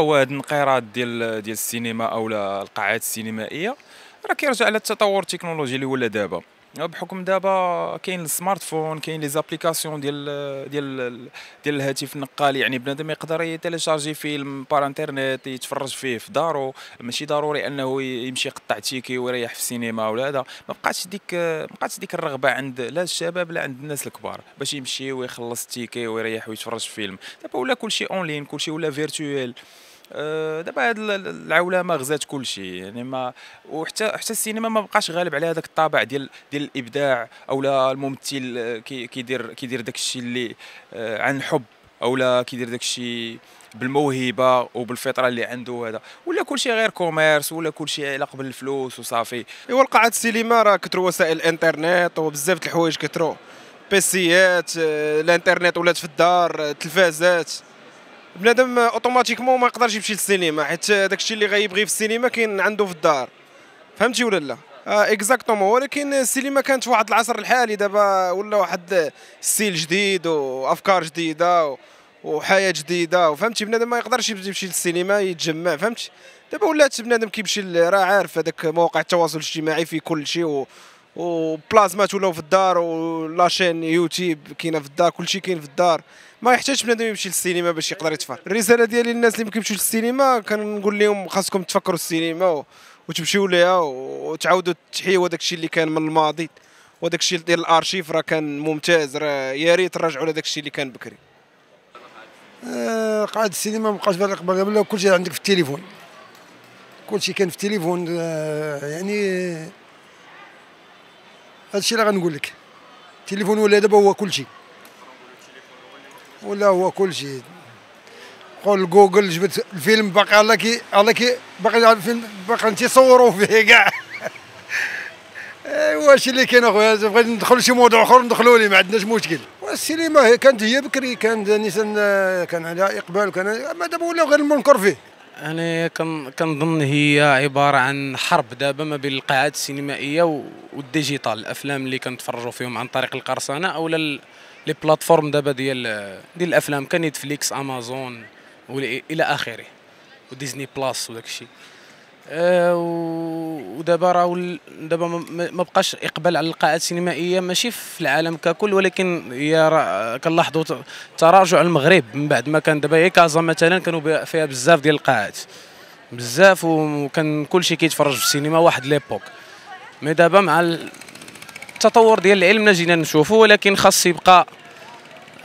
هو هذا الانقراض ديال ديال السينما او القاعات السينمائيه راه كيرجع على التطور التكنولوجي اللي ولا دابا بحكم دابا كاين السمارت فون كاين لي زابليكاسيون ديال ديال ديال الهاتف النقال يعني بنادم يقدر يتيليشارجي فيلم بار انترنيت يتفرج فيه في دارو ماشي ضروري انه يمشي يقطع تيكي ويريح في السينما ولا هذا ما بقاتش ديك ما بقاتش ديك الرغبه عند لا الشباب لا عند الناس الكبار باش يمشي ويخلص تيكي ويريح ويتفرج فيلم دابا ولا كلشي اونلاين كلشي ولا فيرتوال آه، دابا هاد العولمه غزات كل شيء يعني ما وحتى حتى السينما ما بقاش غالب على هذاك الطابع ديال ديال الابداع او الممثل آه، كيدير كيدير داك الشيء اللي آه، عن حب اولا كيدير داك الشيء بالموهبه وبالفطره اللي عنده هذا ولا كلشي غير كوميرس ولا كلشي علاقه بالفلوس وصافي ايوا القاعه السينما راه كثروا وسائل الانترنت وبزاف د الحوايج كثروا بيسيات الانترنت ولات في الدار التلفازات بنادم اوتوماتيكمون ما يقدرش يمشي للسينما حيت داك الشيء اللي غيبغي في السينما كاين عنده في الدار فهمتي ولا لا اكزاكتومون آه، ولكن السينما كانت في واحد العصر الحالي دابا ولا واحد ستيل جديد وافكار جديده وحياه جديده وفهمتي بنادم ما يقدرش يمشي للسينما يتجمع فهمتي دابا ولات بنادم كيمشي راه عارف هذاك مواقع التواصل الاجتماعي في كل شيء وبلازمات ولاو في الدار ولاشين يوتيوب كاينه في الدار كلشي كاين في الدار ما يحتاجش بنادم يمشي للسينما باش يقدر يتفرج الرساله ديالي للناس اللي ما كيمشيو للسينما كنقول لهم خاصكم تفكروا السينما وتمشيو ليها وتعاودوا تحيوا داك الشيء اللي كان من الماضي وداك الشيء ديال الارشيف راه كان ممتاز راه يا ريت نرجعوا لداكشي الشيء اللي كان بكري آه، قاعد السينما ما بقاش بحال قبل قبل كلشي عندك في التليفون كلشي كان في التليفون آه، يعني هادشي اللي غنقول لك التليفون ولا دابا هو كلشي ولا هو كلشي قول جوجل جبت الفيلم باقي على كي على كي باقي الفيلم باقي صوروا فيه كاع ايوا هادشي اللي كاين اخويا بغيت ندخل شي موضوع اخر ندخلوا لي ما عندناش مشكل والسينما هي كانت هي بكري كانت نيسان كان عليها اقبال وكان ما دابا ولاو غير المنكر فيه انا كنظن هي عباره عن حرب دابا ما بين القاعات السينمائيه والديجيتال الافلام اللي كنتفرجوا فيهم عن طريق القرصنه او لي بلاتفورم دابا ديال ديال الافلام كنتفليكس امازون الى اخره وديزني بلاس وداك الشيء أه ودابا راه دابا ما بقاش اقبال على القاعات السينمائيه ماشي في العالم ككل ولكن هي كنلاحظوا تراجع المغرب من بعد ما كان دابا كازا مثلا كانوا فيها بزاف ديال القاعات بزاف وكان كلشي كيتفرج في السينما واحد ليبوك مي دابا مع التطور ديال العلم جينا نشوفه ولكن خاص يبقى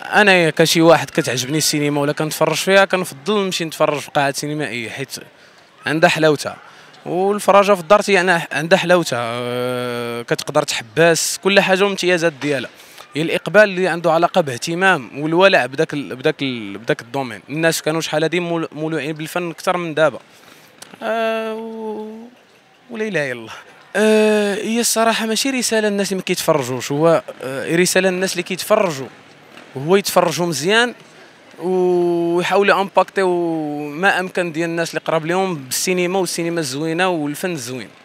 انا كشي واحد كتعجبني السينما ولا كنتفرج فيها كنفضل نمشي نتفرج في قاعات سينمائيه حيت عندها حلاوتها والفراجه في الدار يعني عندها حلاوتها آه، كتقدر تحباس كل حاجه والامتيازات ديالها هي الاقبال اللي عنده علاقه باهتمام والولع بداك بداك بداك الدومين الناس كانوا شحال هادي مولوعين بالفن اكثر من دابا آه، وليلى ولا اله الا الله آه، هي الصراحه ماشي رساله للناس اللي ما كيتفرجوش هو رساله للناس اللي كيتفرجوا هو يتفرجوا مزيان ويحاولوا امباكتيو ما امكن ديال الناس اللي قراب لهم بالسينما والسينما الزوينه والفن الزوين